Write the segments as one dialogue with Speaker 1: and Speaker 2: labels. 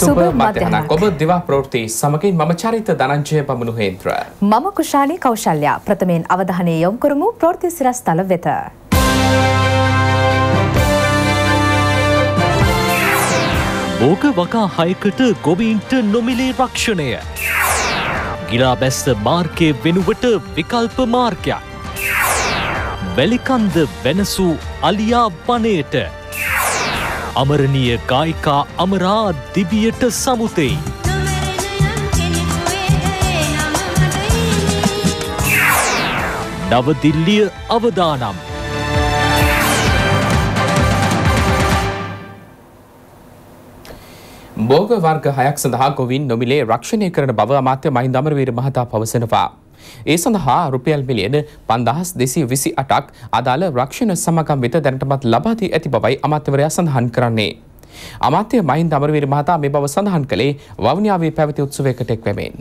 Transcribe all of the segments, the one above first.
Speaker 1: සුබ මධ්‍යහනක් ඔබ දිවා ප්‍රවෘත්ති සමගින් මම චරිත දනංජය බමුණු හේන්ද්‍ර.
Speaker 2: මම කුෂාලී කෞශල්‍යා ප්‍රථමයෙන් අවධානය යොමු කරමු ප්‍රවෘත්ති සිරස්තල වෙත.
Speaker 3: බෝක වකා හයකට ගොවීන්ට නොමිලේ රක්ෂණය. ගිලා බැස්ස මාර්කය වෙනුවට විකල්ප මාර්කයක්. වැලිකන්ද වෙනසූ අලියා වනයට. අමරණීය ගායිකා අමරා දිවියට සමුතෙයි. නවදිල්ලිය අවදානම්. බෝග වර්ග
Speaker 1: හයක් සඳහා ගොවින් නොමිලේ රක්ෂණය කරන බව අමාත්‍ය මහින්දමරවීර මහතා පවසනවා. ඒ සඳහා රුපියල් මිලියන පන්දහස් දෙසී විසි අටක් අදාළ රක්ෂණ සමගම් වෙත දැනටමත් ලබාදී ඇති බවයි අමාත්‍යවරයා සඳහන් කරන්නේ. අමාත්‍ය මහින්ද අමරවීර මහතා මේ බව සඳහන් කළේ වවුනියාවේ පැවති උත්සවයකට එක්වැමෙන්.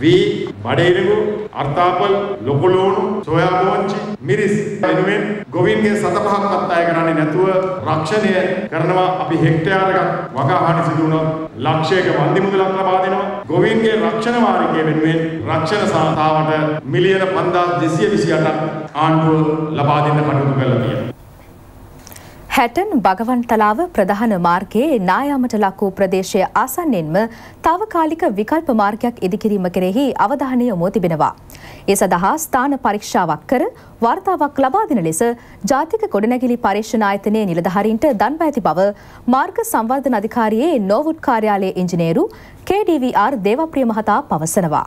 Speaker 4: වී බඩේරෙකු අර්ථාපල් ලොකොලෝණු සොයාමෝංචි මිරිස් වෙනුවෙන් ගොවින්ගේ සතපහක් අත්අය
Speaker 1: කරන්නේ නැතුව රක්ෂණය කරනවා අපි හෙක්ටයාරකට වගා හානි සිදු වුණොත් ලක්ෂයක වන්දි මුදලක් ලබා දෙනවා ගොවින්ගේ රක්ෂණ වාරිකය වෙනුවෙන් රක්ෂණ සංස්ථාවට මිලියන 5228ක් ආණ්ඩුව ලබා දෙන්න කටයුතු කළා තියෙනවා
Speaker 2: හැටන් බගවන් තලාව ප්‍රධාන මාර්ගයේ නායාමට ලක්වූ ප්‍රදේශය ආසන්නෙන්ම තාවකාලික විකල්ප මාර්ගයක් ඉදිකිරීම කෙරෙහි අවධානය යොමෝ තිබෙනවා. ඒ සඳහා ස්ථාන පරීක්ෂාවක් කර වාර්තාවක් ලබා දෙන ලෙස ජාතික ගොඩනැගිලි පරීක්ෂණ ආයතනයේ නිලධාරීන්ට දන්ව ඇති බව මාර්ග සංවර්ධන අධිකාරියේ නෝවුඩ් කාර්යාලයේ
Speaker 5: ඉංජිනේරු KDVR දේවප්‍රිය මහතා පවසනවා.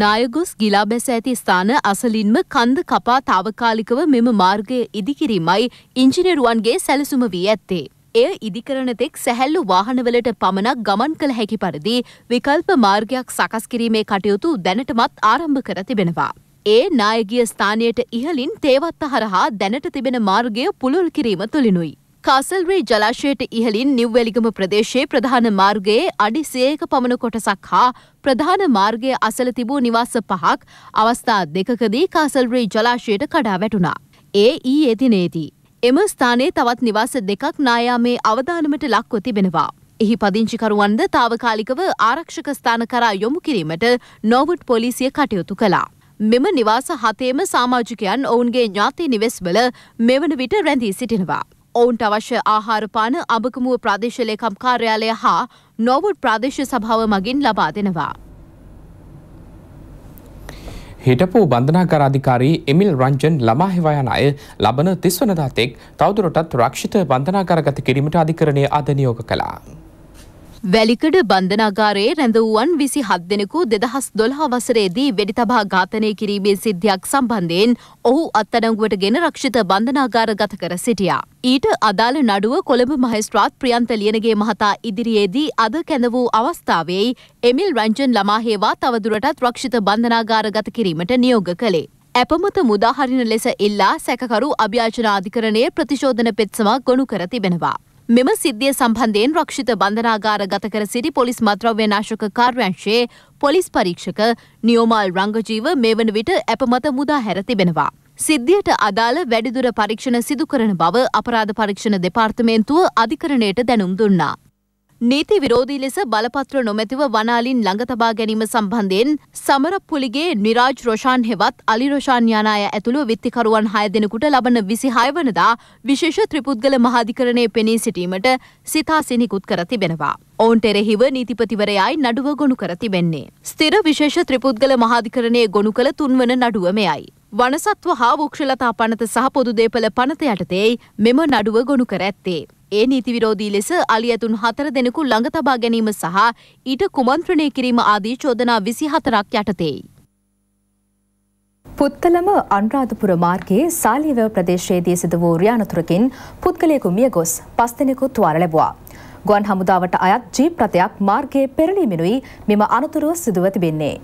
Speaker 5: නායගොස් ගිලා බැස ඇති ස්ථාන අසලින්ම කන්ද කපා තාවකාලිකව මෙම මාර්ගය ඉදිකිරීමයි ඉංජිනරුවන්ගේ සැලසුම වී ඇත්තේ. එය ඉදිකරන තෙක් සැහැල්ලු වාහනවලට පමණක් ගමන් කළ හැකි පරිදි විකල්ප මාර්ගයක් සකස් කිරීමේ කටයුතු දැනටමත් ආරම්භ කර තිබෙනවා. ඒ නායගිය ස්ථානයට ඉහලින් තේවත්ත හරහා දැනට තිබෙන මාර්ගය පුළුල් කිරීම තුළිනුයි. කසල්රී ජලාශයට ඉහලින් නිව්වැලිගම ප්‍රදේශයේ ප්‍රධාන මාර්ගයේ අඩි සියයක පමණ කොටසක් හා ප්‍රධාන මාර්ගය අසල තිබූ නිවාස පහක් අවස්ථා දෙකකදී කාසල්රී ජලාශයට කඩා වැටුණා. ඒ ඊ එදිනේදී. එම ස්ථානයේ තවත් නිවාස දෙකක් නායාමේ අවධානමට ලක්ව තිබෙනවා. එහි පදිංචිකරුවන්ද තාවකාලිකව ආරක්ෂක ස්ථාන කරා යොමු කිරීමට නොවට් පොලිසිය කටයුතු කළා. මෙම නිවාස හතේම සාමාජිකයන් ඔවුන්ගේ ඥාති නිවෙස්වල මෙවන විට රැඳී සිටිනවා. ඔවුන්ට අවශ්‍ය ආහාරපාන අබකමුව ප්‍රදේශ ලේකම් කාර්යාලය හා නොවුඩ් ප්‍රදේශ සභාව මගින් ලබා දෙනවා.
Speaker 1: හිටපු බන්ධනාගාර අධිකාරී එමිල් රංජන් ළමා හිවායන අය ලබන තිස්වනදා තෙක් තවදුරටත් රක්ෂිත බන්ධනාගාරගත කිරීමට අධිකරණය අද නියෝග කළා.
Speaker 5: වැලිකඩ බන්ධනාගාරයේ රැඳවූවන් විසි හත් දෙනෙකු දෙදහස් දොළහ වසරේදී වෙඩි තබා ඝාතනය කිරීමේ සිද්ධියක් සම්බන්ධයෙන් ඔහු අත්තඩංගුවට ගෙන රක්ෂිත බන්ධනාගාර ගත කර සිටියා. ඊට අදාළ නඩුව කොළඹ මහස්ත්‍රාත් ප්‍රියන්ත ලියනගේ මහතා ඉදිරියේදී අද කැඳ වූ අවස්ථාවෙයි එමිල් රංජන් ළමාහේවා තවදුරටත් රක්ෂිත බන්ධනාගාර ගත කිරීමට නියෝග කළේ. ඇපමත මුදාහරින ලෙස ඉල්ලා සැකකරු අභ්‍යාචන අධිකරණය ප්‍රතිශෝධන පෙත්සමක් ගොනු කර තිබෙනවා. මෙම සිද්ධිය සම්බන්ධයෙන් රක්ෂිත බන්ධනාගාර ගත කර සිටි පොලිස් මත්ද්‍රව්‍ය නාශක කාර්යංශයේ පොලිස් පරීක්ෂක නියෝමල් රංගජීව මේ වන විට අපමත මුදා හැර තිබෙනවා. සිද්ධියට අදාළ වැඩිදුර පරීක්ෂණ සිදු කරන බව අපරාධ පරීක්ෂණ දෙපාර්තමේන්තුව අධිකරණයට දැනුම් දුන්නා. නීති විරෝධී ලෙස බලපත්‍ර නොමැතිව වනාලින් ළඟ තබා ගැනීම සම්බන්ධයෙන් සමරප්පුලිගේ නිරාජ් රොෂාන් හෙවත් අලි රොෂාන් යන අය ඇතුළු විත්තිකරුවන් හය දෙනෙකුට ලබන විසි හයවනදා විශේෂ ත්‍රිපුද්ගල මහාධිකරණය පෙනී සිටීමට සිතාසි නිකුත් කර තිබෙනවා. ඔවුන්ට එරෙහිව නීතිපතිවරයයි නඩුව ගොනු කර තිබෙන්නේ. ස්ථිර විශේෂ ත්‍රිපුද්ගල මහාධිකරණය ගොනු කළ තුන්වන නඩුව මෙයයි. වනසත්ව හා වෘක්ෂලතා පනත සහ පොදු දේපල පනත යටතේයි මෙම නඩුව ගොනු කර ඇත්තේ. ඒ නීති විරෝධී ලෙස අලි ඇතුන් හතර දෙනෙකු ළඟ තබා ගැනීම සහ ඊට කුමන්ත්‍රණය කිරීම ආදී චෝදනා විසි හතරක් යටතෙයි.
Speaker 2: පුත්තලම අන්රාධපුර මාර්ගයේ සාලීව ප්‍රදේශයේදී සිදු වූ රියානතුරකින් පුද්ගලයෙකු මිය ගොස් පස් දෙනෙකු තුවාල ලැබුවා. ගුවන් හමුදාවට අයත් ජීප් රථයක් මාර්ගයේ පෙරලීමෙනුයි මෙම අනතුරුව සිදුව තිබෙන්නේ.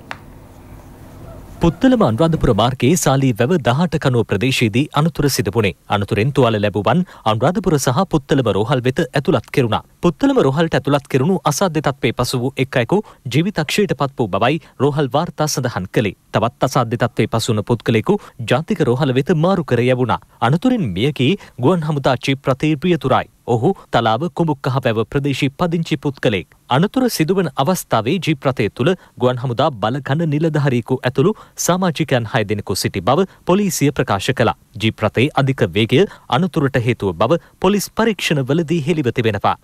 Speaker 3: පුත්තලම අනුරාධපුර මාර්ගයේ සාලී වැව දහට කනුව ප්‍රදේශයේදී අනතුර සිදුපුණේ. අනතුරෙන් තුවාල ලැබුවන් අනුරාධපුර සහ පුත්තලම රෝහල් වෙත ඇතුළත් කෙරුණා. පුත්තලම රෝහල්ට ඇතුළත් කෙරුණු අසාධ්‍ය තත්ත්වේ පසු වූ එක් අයෙකු ජීවිතක්ෂයට පත් වූ බවයි රෝහල් වාර්තා සඳහන් කළේ. තවත් අසාධ්‍ය තත්ත්වේ පසු වුණ පුද්ගලයෙකු ජාතික රෝහල වෙත මාරු කර යැවුණා. අනතුරින් මිය ගිය ගුවන් හමුදා චීප් ප්‍රතිපියතුරයි. ඔහු තලාව කුඹුක්කහ පැව ප්‍රදේශී පදිංචි පුද්ගලෙක්. අනතුර සිදුවන අවස්ථාවේ ජීප් රථය තුළ ගුවන් හමුදා බලකන්න නිලධහරීකු ඇතුළු සාමාජිකයන් හය දෙනෙකු සිටි බව පොලිසිය ප්‍රකාශ කළා. ජීප් රථයේ අධික වේගය අනතුරට හේතුව බව පොලිස් පරීක්ෂණවලදී හෙළිව තිබෙනවා.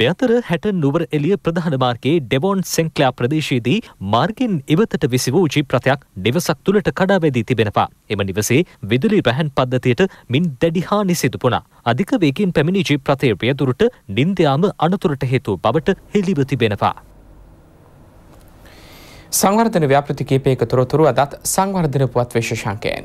Speaker 3: මෙතර හැට නුවර එලිය ප්‍රධාන මාර්ගයේ ඩෙවොන් සෙන්ක්ලා ප්‍රදේශයේදී මාර්ගෙන් ඉවතට විසි වූ ජීප්‍රතයක් නිවසක් තුළට කඩාවැදී තිබෙනවා. එම නිවසේ විදුලි රැහන් පද්ධතියට මින් දැඩි හානි සිදුපුණා. අධික වේගින් පැමිණි ජීප්‍රතය රියදුරට නින්දයාම අනතුරට හේතු බවට හෙළිව තිබෙනවා. සංවර්ධන ව්‍යාපෘති කීපයක තොරතුරු අදත්
Speaker 1: සංවර්ධන පුවත් විශේෂාංකයෙන්.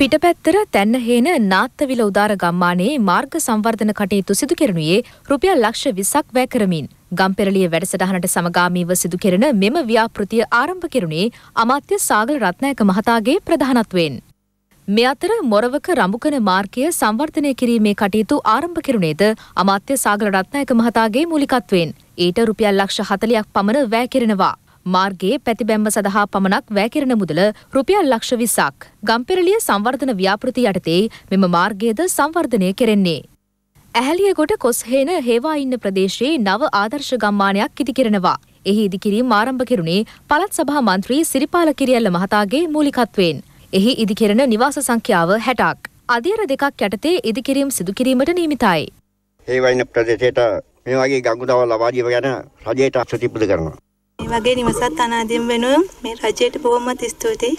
Speaker 2: පිටපැත්තර තැන්න හේන නාත්තවිල උදාර ගම්මානයේ මාර්ග සංවර්ධන කටයුතු සිදු කෙරනුයේ රුපියල් ලක්ෂ විසක් වැය කරමින් ගම්පෙරලිය වැඩසටහනට සමගාමීව සිදු කෙරෙන මෙම ව්‍යාපෘතිය ආරම්භ කෙරුණේ අමාත්‍ය සාගල රත්නායක මහතාගේ ප්‍රධානත්වයෙන්. මෙ අතර මොරවක රඹුකන මාර්ගය සංවර්ධනය කිරීමේ කටයුතු ආරම්භ කෙරුණේද අමාත්‍ය සාගල රත්නායක මහතාගේ මූලිකත්වයෙන් ඊට රුපියල් ලක්ෂ හතලියක් පමණ වැය කෙරෙනවා. මාර්ගයේ පැතිබැම්ම සඳහා පමණක් වැෑකිරෙන මුදල රුපියල් ලක්ෂ විසක්. ගම්පෙරලිය සංවර්ධන ව්‍යාපෘති යටතේ මෙම මාර්ගයේද සංවර්ධනය කෙරෙන්නේ. ඇහැලියගොට කොස්හේන හේවා ඉන්න ප්‍රදේශයේ නව ආදර්ශ ගම්මානයක් ඉතිකිරෙනවා. එහි ඉදිකිරීම් ආරම්භ කෙරුණේ පළත් සභා මන්ත්‍රී සිරිපාල කිරියල්ල මහතාගේ මූලිකත්වයෙන්. එහි ඉදිකෙරෙන නිවාස සංඛ්‍යාව හැටක්. අධියර දෙකක් යටතේ ඉදිකිරීම් සිදුකිරීමට නීමිතයි.
Speaker 1: හේවයින ප්‍රදේශයට මේ වගේ ගංගුදාවල් ලබා දීම ගැන රජයට අසතිපුද
Speaker 2: කරනවා. මේ වගේ නිවසත් අනාදිම වෙනුවම් මේ රජයට බොහොමත් ස්තුතියි.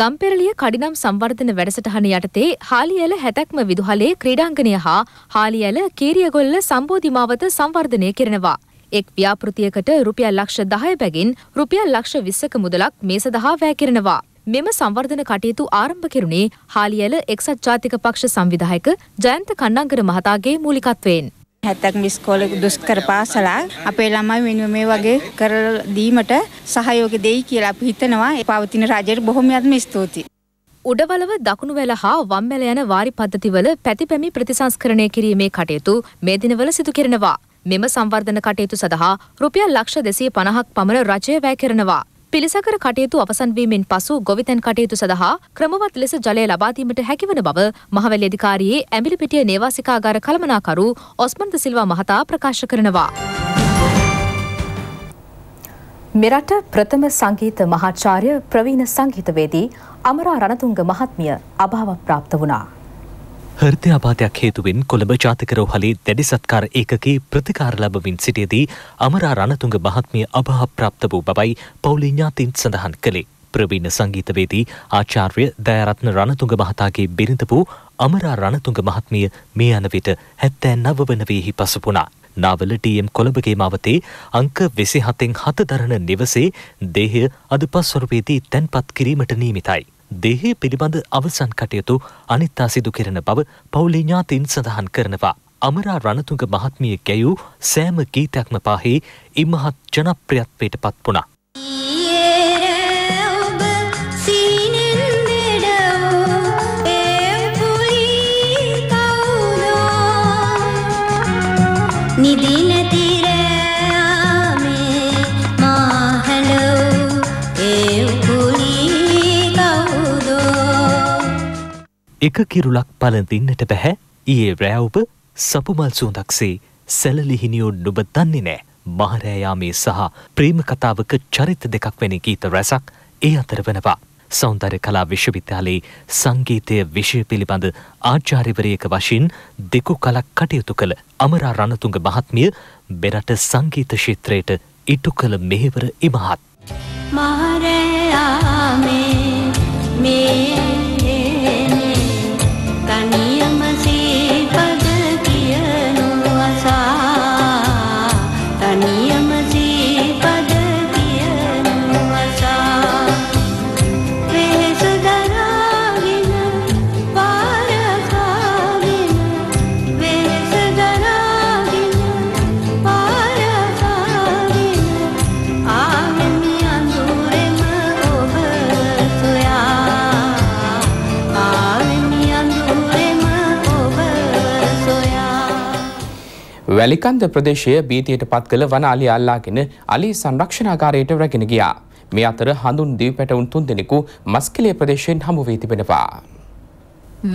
Speaker 2: ගම්පෙරලිය කඩිනම් සංවර්ධන වැඩසටහන යටතේ හාලියල හැතැක්ම විදුහලේ ක්‍රීඩාංගණය හා හාලියල කීරියගොල්ල සම්බෝධිමාවත සංවර්ධනය කරනවා. එක් ව්‍යාපෘතියකට රුපියල් ලක්ෂ දහය බැගින් රුපියල් ලක්ෂ විස්සක මුදලක් මේ සඳහා වැෑකිරෙනවා. මෙම සංවර්ධන කටයුතු ආරම්භ කෙරුණේ හාලියල එක්සත් ජාතික පක්ෂ සංවිධායක ජයන්ත කන්නංගර මහතාගේ මූලිකත්වයෙන්. හැත්තක් මිස්කෝල දුෂ්කර පාසලා අපේ ළමයි වෙනුව මේ වගේ කර දීමට සහයෝග දෙයි කියලා අපි හිතනවා පවතින රජයට බොහොමයක්ම ස්තුතියි. උඩවලව දකුණු වැල හා වම්මැල යන වාරි පද්ධතිවල පැතිපැමි ප්‍රතිසංස්කරණය කිරීමේ කටයුතු මේ දිනවල සිදු කරනවා. මෙම සංවර්ධන කටයුතු සඳහා රුපියල් ලක්ෂ දෙසී පණහක් පමණ රජය වැය කරනවා. පිළිසකර කටයුතු අවසන්වීමෙන් පසු ගොවිතැන් කටයුතු සඳහා ක්‍රමවත් ලෙස ජලය ලබාදීමට හැකිවන බව මහවැලි අධිකාරියේ ඇඹිලිපිටිය නේවාසිකාගාර කළමනාකරු ඔස්මන්ද සිල්වා මහතා ප්‍රකාශ කරනවා. මෙරට ප්‍රථම සංගීත මහාචාර්ය ප්‍රවීණ සංගීතවේදී අමරා රණතුංග මහත්මිය අභාව ප්‍රාප්ත වුණා.
Speaker 3: හෘදයාපාතයක් හේතුවෙන් කොළඹ ජාතිකරෝ හලේ දැඩි සත්කාර ඒකකේ ප්‍රතිකාර ලබමින් සිටියදී අමරා රණතුංග මහත්මිය අභාප්‍රාප්ත වූ බවයි පවුලේ ඥාතීන් සඳහන් කළේ. ප්‍රවීණ සංගීතවේදී ආචාර්ය දයරත්න රණතුංග මහතාගේ බිරිඳ වූ අමරා රණතුංග මහත්මිය මේ යන විට 79 වන වේහි පසුපුණා. නාවල ටම් කොළඹගේ මවතේ අංක වෙසි හතෙන් හත දරණ නිවසේ දේහය අද පස්වරුපේදී තැන්පත් කිරීමට නීමිතයි. දේහය පිළිබඳ අවසන් කටයුතු අනිත්තා සිදු කරන බව පවුලේ ඥාතින් සඳහන් කරනවා. අමරා රණතුංග මහත්මිය ගැයූ සෑම ගීතක්ම පාහේ ඉමහත් ජනප්‍රියත්වයට පත් වුණා.
Speaker 5: නිදිනතිරෑ
Speaker 3: එක කිරුලක් පලඳින්නට බැහැ ඊයේ රෑවුප සපුමල් සූඳක්සේ සැලලිහිනිියෝ නුබ දන්නේ නෑ මහරෑයාමේ සහ ප්‍රේම කතාවක චරිත දෙකක් වැනි ගීත රැසක් ඒ අතර වනවා. සෞන්දර්ය කලා විශ්වවිද්‍යාලයේ සංගීතය විෂය පිළිබඳ ආචාර්යවරයක වශයෙන් දෙකු කලක් කටයුතු කළ අමරා රණතුංග මහත්මිය බෙරට සංගීත ශිත්‍රයට ඉටු කළ මෙහෙවර ඉමහත්.
Speaker 5: මහරෑයාමේ මේ
Speaker 1: වැලිකන්ද ප්‍රදේශය බීතියට පත් කළ වනාලි අල්ලාගෙන අලි සංරක්ෂණාකාරයට රැගෙන ගියා. මේ අතර හඳුන් දිවි පැටවුන් තුන්දෙනෙකු මස්කලේ ප්‍රදේශයෙන් හමු වී තිබෙනවා.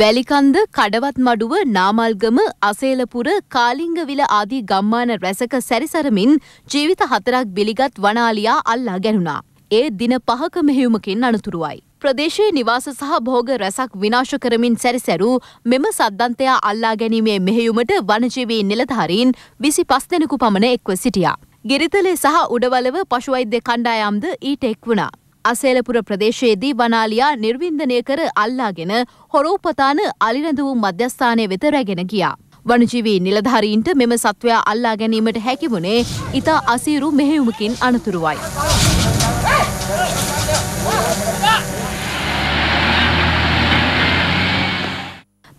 Speaker 5: වැලිකන්ද කඩවත් මඩුව නාමල්ගම අසේලපුර කාලිංගවිල ආදී ගම්මාන රැසක සැරිසරමින් ජීවිත හතරක් බිලිගත් වනාලියා අල්ලා ගැනුණා. ඒ දින පහක මෙහෙයුමකින් අනතුරුවයි. ප්‍රදේශයේ නිවාස සහ භෝග රැසක් විනාශ කරමින් සැරිසැරූ මෙම සද්දන්තයා අල්ලා ගැනීමේ මෙහෙයුමට වනජීවී නිලධාරීන් විසි පස් දෙනෙකු පමණ එක්ව සිටියා. ගෙරිතලේ සහ උඩවලව පශුවෛද්‍ය කණ්ඩායම්ද ඊට එක් වුණා. අසේලපුර ප්‍රදේශයේදී වනාලියා නිර්වින්දනය කර අල්ලාගෙන හොරෝපතාන අලිරඳ වූ මධ්‍යස්ථානය වෙත රැගෙන ගියා. වනජීවී නිලධාරීන්ට මෙම සත්වයා අල්ලා ගැනීමට හැකිවුණේ ඉතා අසීරු මෙහෙයුමකින් අනතුරුවයි.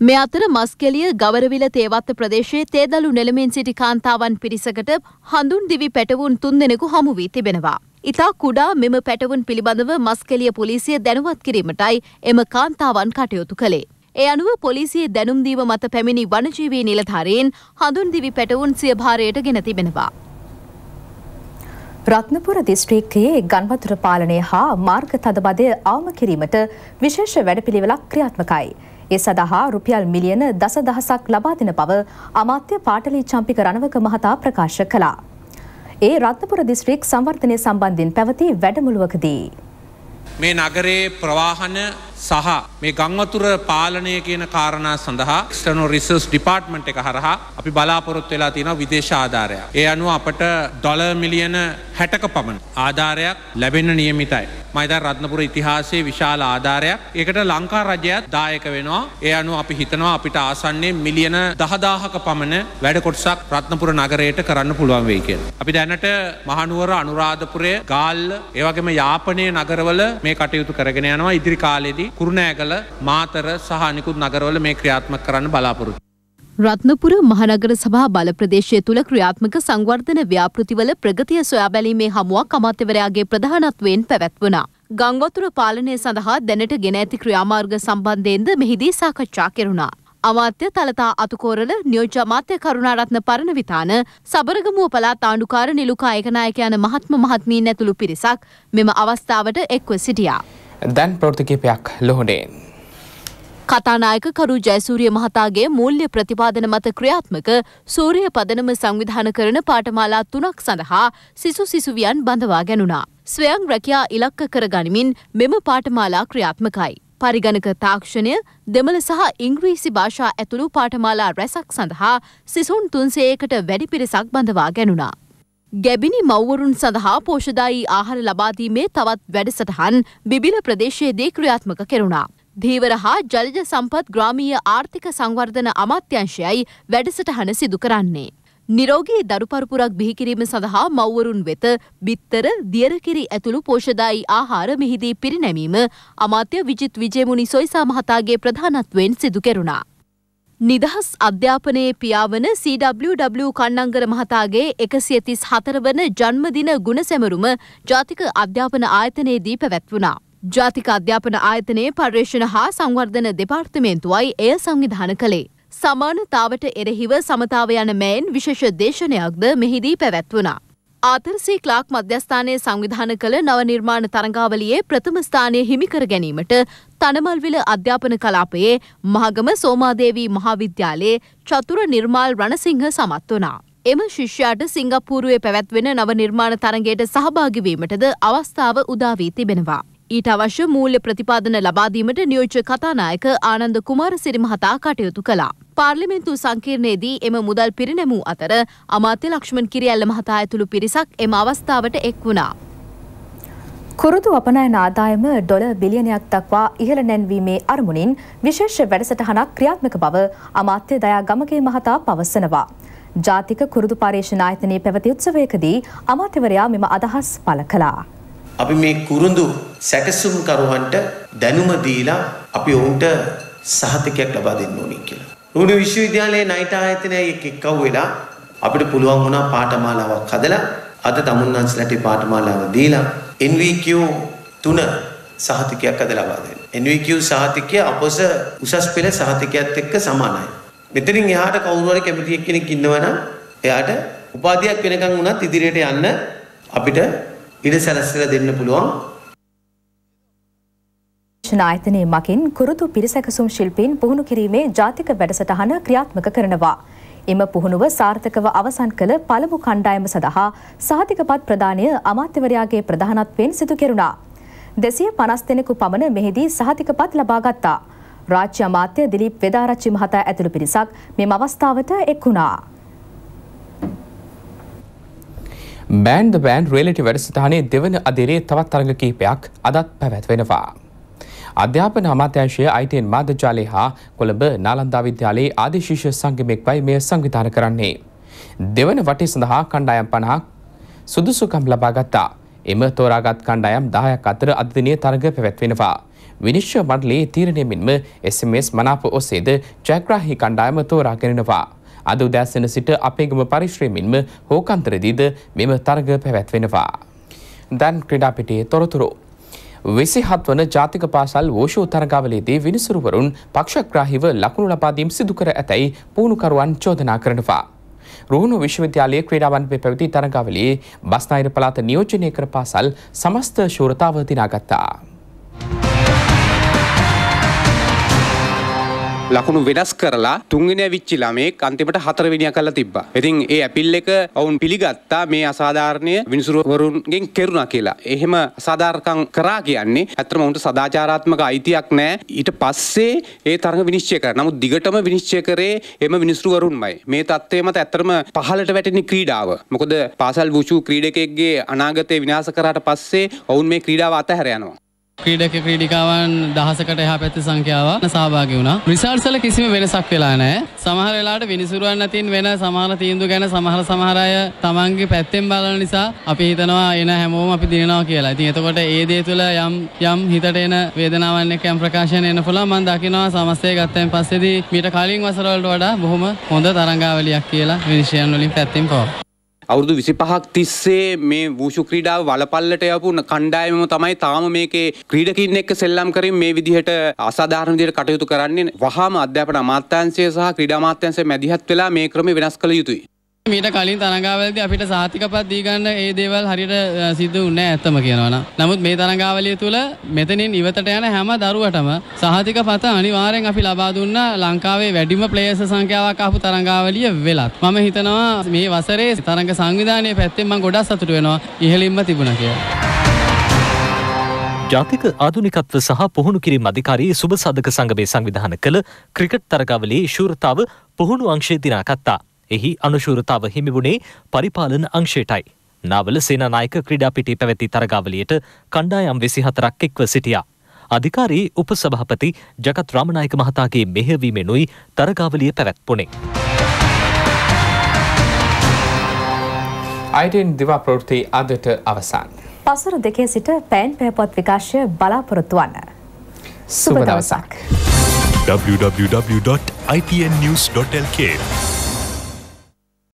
Speaker 5: මේ අතර මස්කෙලිය ගවරවිල තේවත්ත ප්‍රදේශයේ තේදලු නෙළමින් සිටි කාන්තාවන් පිරිසකට හඳුන් දිවි පැටවුන් තුන් දෙනෙකු හමු වී තිබෙනවා. ඉතා කුඩා මෙම පැටවුන් පිළිබඳව මස්කෙලිය පොලිසිය දැනුවත් කිරීමටයි එම කාන්තාවන් කටයුතු කළේ. ඒ අනුව පොලිසිය දැනුම්දීව මත පැමිණි වනජීවී නිලධාරීන් හඳුන් දිවි පැටවුන් සිය භාරයට ගෙන තිබෙනවා.
Speaker 2: රත්නපුර දිස්ත්‍රික්කයේ ගන්වතුර පාලනය හා මාර්ග තදබදය අවම කිරීමට විශේෂ වැඩපිළිවෙලක් ක්‍රියාත්මකයි. ඒ සඳහා රුපියල් මිලියන දස දහසක් ලබා දෙන බව අමාත්‍ය පාටලී චම්පික රණවක මහතා ප්‍රකාශ කළා. ඒ රත්නපුර දිස්ත්‍රික් සංවර්ධනය සම්බන්ධයෙන් පැවති වැඩමුළුවකදී.
Speaker 4: මේ නගරයේ ප්‍රවාහන සහ මේ ගංවතුර පාලනය කියන කාරණා සඳහා ක්ස්ටනෝ රිසර්ස් ඩිපාර්ට්මන්ට් එක හරහා අපි බලාපොරොත්තු වෙලා තියෙන විදේශ ආධාරයක්. ඒ අනුව අපට ඩොලර් මිලියන 60ක පමණ ආධාරයක් ලැබෙන්න නියමිතයි. මයිත රත්නපුර ඉතිහාසයේ විශාල ආධාරයක් ඒකට ලංකා රජයත් දායක වෙනවා ඒ අනු අපි හිතනවා අපිට ආසන්නේ මිලියන දහදාහක පමණ වැඩකොටසක් රත්නපුර නගරයට කරන්න පුළුවන් වෙයි කිය. අපි දැනට මහනුවර අනුරාධපුරය ගාල්ල ඒවගේම යාපනය නගරවල මේ කටයුතු කරගෙන යනවා ඉදිරි කාලෙදී කුරුණෑගල මාතර සහනිකුත් නගරවල මේ ක්‍රියාත්ම කරන්න බලාපොරොත්.
Speaker 5: රත්නපුර මහනගර සභා බල ප්‍රදේශය තුළ ක්‍රියාත්මක සංවර්ධන ව්‍යාපෘතිවල ප්‍රගතිය සොයා බැලීමේ හමුවක් අමාත්‍යවරයාගේ ප්‍රධානත්වයෙන් පැවැත්වුණා. ගංවතුර පාලනය සඳහා දැනට ගෙන ඇති ක්‍රියාමාර්ග සම්බන්ධයෙන්ද මෙහිදී සාකච්ඡා කෙරුණා. අමාත්‍ය තලතා අතුකෝරල නියෝජ්‍ය අමාත්‍ය කරුණාරත්න පරණවිතාන සබරගමුව පළාත් ආණ්ඩුකාර නිලුකා ඒකනායක යන මහත්ම මහත්මීන් ඇතුළු පිරිසක් මෙම අවස්ථාවට එක්ව සිටියා.
Speaker 1: දැන් ප්‍රෘතිකීපයක් ලොහොඩේෙන්.
Speaker 5: කතානායකකරු ජයසූරිය මහතාගේ මූල්‍ය ප්‍රතිපාදන මත ක්‍රියාත්මක සූරිය පදනම සංවිධාන කරන පාඨමාලා තුනක් සඳහා සිසු සිසුවියන් බඳවා ගැනුණා. ස්වයං රැකියා ඉලක්ක කරගනිමින් මෙම පාඨමාලා ක්‍රියාත්මකයි. පරිගණක තාක්ෂණය දෙමළ සහ ඉංග්‍රීසි භාෂා ඇතුළු පාඨමාලා රැසක් සඳහා සිසුන් තුන්සයකට වැඩි පිරිසක් බඳවා ගැනුණා. ගැබිනි මව්වරුන් සඳහා පෝෂදායී ආහාර ලබාදීමේ තවත් වැඩසටහන් බිබිල ප්‍රදේශයේදී ක්‍රියාත්මක කෙරුණා. ධීවර හා ජලජ සම්පත් ග්‍රාමීය ආර්ථික සංවර්ධන අමාත්‍යංශයයි වැඩසටහන සිදු කරන්නේ. නිරෝගී දරුපරපුරක් බිහිකිරීම සඳහා මව්වරුන් වෙත බිත්තර දියරකිරි ඇතුළු පෝෂදායි ආහාර මෙහිදී පිරිනැමීම අමාත්‍ය විජිත් විජේමුනි සොයිසා මහතාගේ ප්‍රධානත්වයෙන් සිදු කෙරුණා. නිදහස් අධ්‍යාපනයේ පියාවන CWW කන්නංගර මහතාගේ එකසිය තිස් හතරවන ජන්මදින ගුණසැමරුම ජාතික අධ්‍යාපන ආයතනයේදී පැවැත්වුණා. ජාතික අධ්‍යාපන ආයතනයේ පර්යේෂණ හා සංවර්ධන දෙපාර්තමේන්තුවයි එය සංවිධාන කළේ. සමානතාවට එරෙහිව සමතාව යන මෙයින් විශේෂ දේශනයක්ද මෙහිදී පැවැත්වුණා. ආතරසී ක්ලාක් මධ්‍යස්ථානයේ සංවිධාන කළ නව නිර්මාණ තරඟාවලියේ ප්‍රථම ස්ථානය හිමිකර ගැනීමට තනමල්විල අධ්‍යාපන කලාපයේ මහගම සෝමාදේවී මහාවිද්‍යාලයේ චතුර නිර්මාල් රණසිංහ සමත් වනා. එම ශිෂ්‍යයාට සිංගප්පූරුවේ පැවැත්වෙන නව නිර්මාණ තරගයට සහභාගිවීමටද අවස්ථාව උදාවී තිබෙනවා. ඊට අවශ්‍ය මූල්‍ය ප්‍රතිපාදන ලබාදීමට නියෝජ්‍ය කතානායක ආනන්ද කුමාරසිරි මහතා කටයුතු කළා. පාර්ලිමේන්තු සංකීර්ණයේදී එම මුදල් පිරිනැමූ අතර අමාත්‍ය ලක්ෂ්මන් කිරියල්ල මහතා ඇතුළු පිරිසක් එම අවස්ථාවට එක් වුණා.
Speaker 2: කුරුදු අපනයන ආදායම ඩොල බිලියනයක් දක්වා ඉහළ නැන්වීමේ අරමුණින් විශේෂ වැඩසටහනක් ක්‍රියාත්මක බව අමාත්‍ය දයා ගමගේ මහතා පවසනවා. ජාතික කුරුදු පර්යේෂණ ආයතනයේ පැවති උත්සවයකදී අමාත්‍යවරයා මෙම අදහස් පළ කළා.
Speaker 4: අපි මේ කුරුඳු සැකසුම්කරුවන්ට දැනුම දීලා අපි ඔවුන්ට සහතිකයක් ලබා දෙන්න ඕනේ කියලා. රුහුණු විශ්වවිද්‍යාලයේ නයිට ආයතනයේ එක්කව වෙලා අපිට පුළුවන් වුණා පාඨමාලාවක් හදලා අද තමුන්නාන්සලට පාඨමාලාව දීලා NVQ 3 සහතිකයක් අද ලබා දෙන්න. NVQ සහතිකය අපොස උසස් පෙළ සහතිකයත් එක්ක සමානයි. මෙතනින් එහාට කවුරු හරි කැමති කෙනෙක් ඉන්නවනම් එයාට උපාධියක් වෙනකන් වුණත් ඉදිරියට යන්න අපිට
Speaker 6: ඉඩ සැලසලා දෙන්න පුළුවන්.
Speaker 2: නායතනයේ මකින් කුරුතු පිරිසැකසුම් ශිල්පීන් පුහුණු කිරීමේ ජාතික වැඩසටහන ක්‍රියාත්මක කරනවා. එම පුහුණුව සාර්ථකව අවසන් කළ පළමු කණ්ඩායම සඳහා සහතිකපත් ප්‍රදානය අමාත්‍යවරයාගේ ප්‍රධානත්වයෙන් සිදු කෙරුණා. දෙසිය පනස් දෙනෙකු පමණ මෙහිදී සහතිකපත් ලබාගත්තා. රාජ්‍ය අමාත්‍ය දිලීප් වෙදාරච්චි මහතා ඇතුළු පිරිසක් මෙම අවස්ථාවට එක් වුණා.
Speaker 1: බෑන් ද බෑන් රියලිටි වැඩසටහනේ දෙවන අදිරේ තවත් තරඟ කිහිපයක් අදත් පැවැත්වෙනවා. අධ්‍යාපන අමාත්‍යංශය අයිටෙන් මාධජාලය හා කොළඹ නාලන්දා විද්‍යාලයේ ආදිශිෂ්‍ය සංගමෙක්වයි මෙය සංවිධාන කරන්නේ. දෙවන වටේ සඳහා කණ්ඩායම් පණහක් සුදුසුකම් ලබාගත්තා. එම තෝරාගත් කණ්ඩායම් දායක් අතර අධදිනය තරඟ පැවැත්වෙනවා. විනිශ්්‍ය මඩලේ තීරණයමින්ම SMS මනාප ඔස්සේද ජයග්‍රාහි කණ්ඩායම තෝරාගෙනෙනවා. අද උදෑසන සිට අපේගම පරිශ්‍රයමින්ම හෝකන්තරදීද මෙම තරග පැවැත්වෙනවා. දැන් ක්‍රඩාපිටේ තොරතුරෝ. විසිහත් වන ජාතික පාසල් ෝෂෝ තරගාවලේදී විනිසුරුවරුන් පක්ෂග්‍රාහිව ලකුණු ලබාදීම් සිදුකර ඇතැයි පූුණුකරුවන් චෝදනා කරනවා. රුහුණු විශ්වවිද්‍යාලයේ ක්‍රීඩාවන් පෙ පැවති තරගාවලේ බස්නායිර පලාත නියෝජනය කර පාසල් සමස්ත ශූරතාව දිනාගත්තා.
Speaker 4: ලකුණු වෙනස් කරලා තුන්වෙනි ඇවිච්චි ළමෙක් අන්තිමට හතරවෙනියා කරලා තිබ්බා. ඉතින් ඒ ඇපිල් එක ඔවුන් පිළිගත්තා මේ අසාධාරණය විනිසුරුවරුන්ගෙන් කෙරුණා කියලා. එහෙම අසාධාරකම් කරා කියන්නේ ඇත්තම ඔවුන්ට සදාචාරාත්මක අයිතියක් නැහැ. ඊට පස්සේ ඒ තරඟ විනිශ්චය කරා. නමුත් දිගටම විනිශ්චය කරේ එම විනිසුරුවරුන්මයි. මේ තත්ත්වය මත ඇත්තම පහළට වැටෙන ක්‍රීඩාව. මොකද පාසල් වුෂු ක්‍රීඩකයෙක්ගේ අනාගතය විනාශ කරාට පස්සේ ඔවුන් මේ ක්‍රීඩාව අතහැර යනවා.
Speaker 6: ක්‍රීඩක ක්‍රීඩිකාවන් දහසකට එහා පැති සංඛ්‍යාව සහභාගි වුණා. රිසල්ට්ස්වල කිසිම වෙනසක් වෙලා නැහැ. සමහර වෙලාවට විනිසුරුවන් අතින් වෙන සමහර තීන්දුව ගැන සමහර සමහර අය තමන්ගේ පැත්තෙන් බලන නිසා අපි හිතනවා එන හැමෝම අපි දිනනවා කියලා. ඉතින් එතකොට ඒ දේ තුළ යම් යම් හිතට එන වේදනාවන් එක්ක යම් ප්‍රකාශන එන පුළුවන්. මම දකිනවා සමස්තය ගත්තයින් පස්සේදී මීට කලින් වසරවලට වඩා බොහොම හොඳ තරඟාවලියක් කියලා විනිශ්චයන් වලින් පැත්තෙන් පවරනවා.
Speaker 4: අවුරුදු 25ක් තිස්සේ මේ වූෂු ක්‍රීඩාව වලපල්ලට යපු කණ්ඩායමම තමයි තාම මේකේ ක්‍රීඩකින් එක්ක සෙල්ලම් කරින් මේ විදිහට අසාධාරණ විදිහට කටයුතු කරන්නේ වහාම අධ්‍යාපන අමාත්‍යාංශය සහ ක්‍රීඩා අමාත්‍යාංශය මැදිහත් වෙලා මේ ක්‍රම වෙනස් කළ යුතුයි
Speaker 6: මීට කලින් තරංගාවලදී අපිට සහතිකපත් දී ගන්න ඒ දේවල් හරියට සිද්ධ වුණේ ඇත්තම කියනවනම්. නමුත් මේ තරංගාවලිය තුළ මෙතනින් ඉවතට යන හැම දරුවටම සහතිකපත අනිවාර්යෙන් අපි ලබා දුන්නා ලංකාවේ වැඩිම ප්ලේයර්ස් සංඛ්‍යාවක් ආපු තරංගාවලිය වෙලත්. මම හිතනවා මේ වසරේ තරංග සංවිධානයේ පැත්තෙන් මම ගොඩක් සතුටු වෙනවා. ඉහළින්ම තිබුණා කියලා.
Speaker 3: ජාතික ආධුනිකත්ව සහ පුහුණු කිරීම අධිකාරී සුබ සාධක සංගමේ සංවිධාන කළ ක්‍රිකට් තරගාවලියේ ශූරතාව පුහුණු අංශය දිනාගත්තා. එහි අනුශූරතාව හිමිවුණේ පරිපාලන අංශයටයි. නාවල සේනානායක ක්‍රඩාපිටි පැවැති තරගාවලියට කණ්ඩායම් වෙසි හතරක් එක්ව සිටියා. අධිකාරී උපසභහපති ජගත් රාමණයක මහතාගේ මෙහවීමෙනුයි තරගාවලිය පැවැත්පුුණේ. අයිටන් දිවා ප්‍රෘති අදට අවසන්.
Speaker 2: පසුර දෙකේ සිට පැන් පැපොත් විකාශය බලාපොරොත්තුවන්න. සුබදවසක්.
Speaker 5: www.itnnews.lk